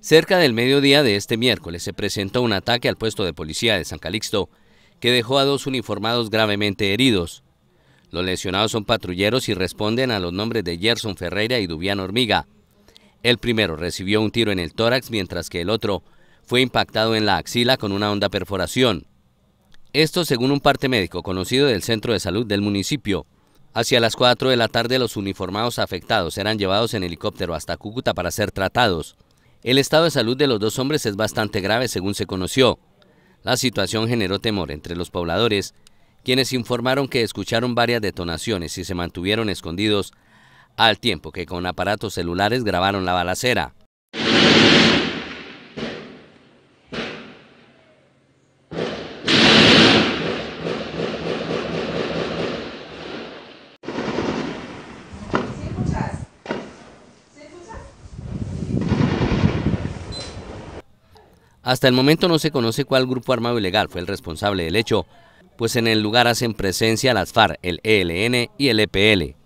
Cerca del mediodía de este miércoles se presentó un ataque al puesto de policía de San Calixto que dejó a dos uniformados gravemente heridos. Los lesionados son patrulleros y responden a los nombres de Gerson Ferreira y Dubián Hormiga. El primero recibió un tiro en el tórax mientras que el otro fue impactado en la axila con una honda perforación. Esto según un parte médico conocido del centro de salud del municipio. Hacia las 4 de la tarde los uniformados afectados eran llevados en helicóptero hasta Cúcuta para ser tratados. El estado de salud de los dos hombres es bastante grave según se conoció. La situación generó temor entre los pobladores, quienes informaron que escucharon varias detonaciones y se mantuvieron escondidos, al tiempo que con aparatos celulares grabaron la balacera. Hasta el momento no se conoce cuál grupo armado ilegal fue el responsable del hecho, pues en el lugar hacen presencia las FARC, el ELN y el EPL.